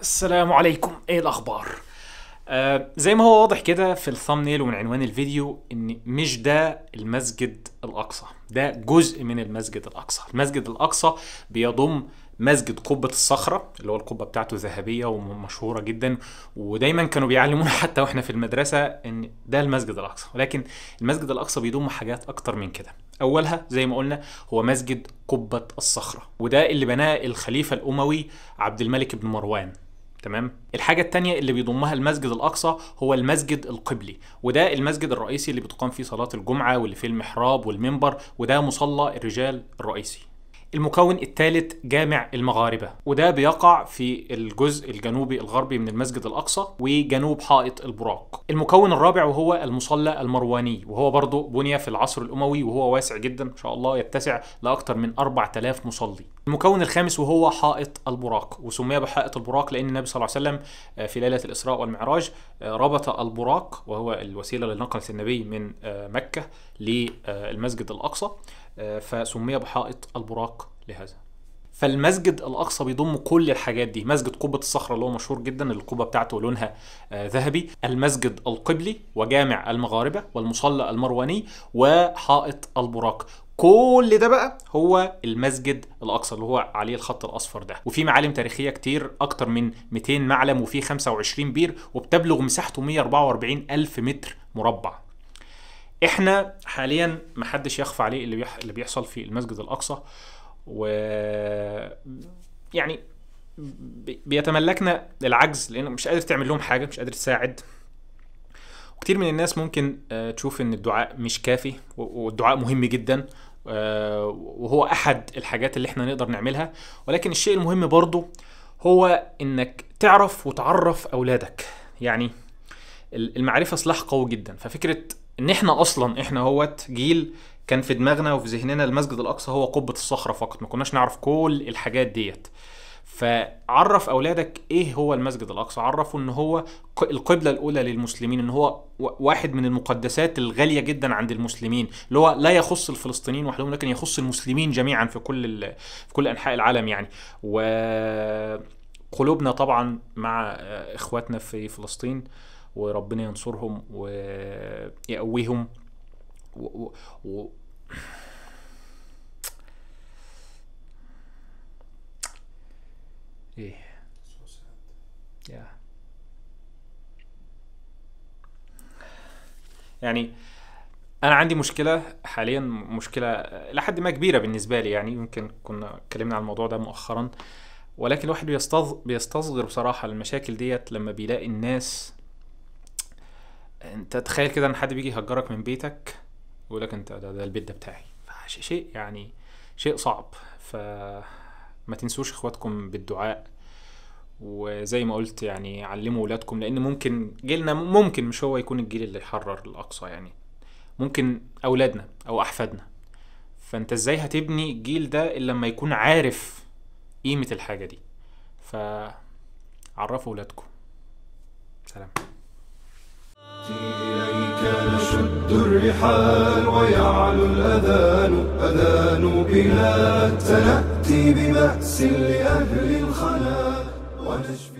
السلام عليكم ايه الاخبار آه زي ما هو واضح كده في الثامنيل ومن عنوان الفيديو ان مش ده المسجد الاقصى ده جزء من المسجد الاقصى المسجد الاقصى بيضم مسجد قبة الصخرة اللي هو القبة بتاعته ذهبية ومشهورة جدا ودايما كانوا بيعلمونا حتى واحنا في المدرسة ان ده المسجد الأقصى ولكن المسجد الأقصى بيضم حاجات أكتر من كده أولها زي ما قلنا هو مسجد قبة الصخرة وده اللي بناه الخليفة الأموي عبد الملك بن مروان تمام الحاجة التانية اللي بيضمها المسجد الأقصى هو المسجد القبلي وده المسجد الرئيسي اللي بتقام فيه صلاة الجمعة واللي فيه المحراب والمنبر وده مصلى الرجال الرئيسي المكون الثالث جامع المغاربة وده بيقع في الجزء الجنوبي الغربي من المسجد الأقصى وجنوب حائط البراق المكون الرابع وهو المصلى المرواني وهو برضه بني في العصر الأموي وهو واسع جدا إن شاء الله يتسع لأكثر من 4000 مصلي المكون الخامس وهو حائط البراق وسمي بحائط البراق لان النبي صلى الله عليه وسلم آه، في ليله الاسراء والمعراج آه، ربط البراق وهو الوسيله لنقلة النبي من آه، مكه للمسجد الاقصى فسمي بحائط البراق لهذا فالمسجد الاقصى بيضم كل الحاجات دي مسجد قبه الصخره اللي هو مشهور جدا القبه بتاعته لونها آه، ذهبي المسجد القبلي وجامع المغاربه والمصلى المرواني وحائط البراق كل ده بقى هو المسجد الاقصى اللي هو عليه الخط الاصفر ده وفي معالم تاريخيه كتير اكتر من 200 معلم وفي 25 بير وبتبلغ مساحته 144 الف متر مربع احنا حاليا محدش يخفى عليه اللي, بيح... اللي بيحصل في المسجد الاقصى و يعني بيتملكنا العجز لان مش قادر تعمل لهم حاجه مش قادر تساعد وكتير من الناس ممكن آه، تشوف ان الدعاء مش كافي والدعاء مهم جدا آه، وهو احد الحاجات اللي احنا نقدر نعملها ولكن الشيء المهم برضه هو انك تعرف وتعرف اولادك يعني المعرفه سلاح قوي جدا ففكره ان احنا اصلا احنا هوت جيل كان في دماغنا وفي ذهننا المسجد الاقصى هو قبه الصخره فقط ما كناش نعرف كل الحاجات ديت فعرف اولادك ايه هو المسجد الاقصى عرفوا ان هو القبله الاولى للمسلمين ان هو واحد من المقدسات الغاليه جدا عند المسلمين اللي هو لا يخص الفلسطينيين وحدهم لكن يخص المسلمين جميعا في كل في كل انحاء العالم يعني و قلوبنا طبعا مع آه، اخواتنا في فلسطين وربنا ينصرهم ويقويهم و... و... ايه يعني انا عندي مشكله حاليا مشكله لحد ما كبيره بالنسبه لي يعني يمكن كنا اتكلمنا عن الموضوع ده مؤخرا ولكن الواحد بيستصغر بصراحه المشاكل ديت لما بيلاقي الناس انت تخيل كده ان حد بيجي يهجرك من بيتك يقول لك انت ده, ده البيت ده بتاعي فشيء يعني شيء صعب فما تنسوش اخواتكم بالدعاء وزي ما قلت يعني علموا ولادكم لان ممكن جيلنا ممكن مش هو يكون الجيل اللي يحرر الاقصى يعني ممكن اولادنا او احفادنا فانت ازاي هتبني الجيل ده الا لما يكون عارف قيمه الحاجه دي فعرفوا ولادكم سلام تشد الرحال ويعلو الأذان أذان بلاد سنأتي ببأس لأهل الخلا ونشفي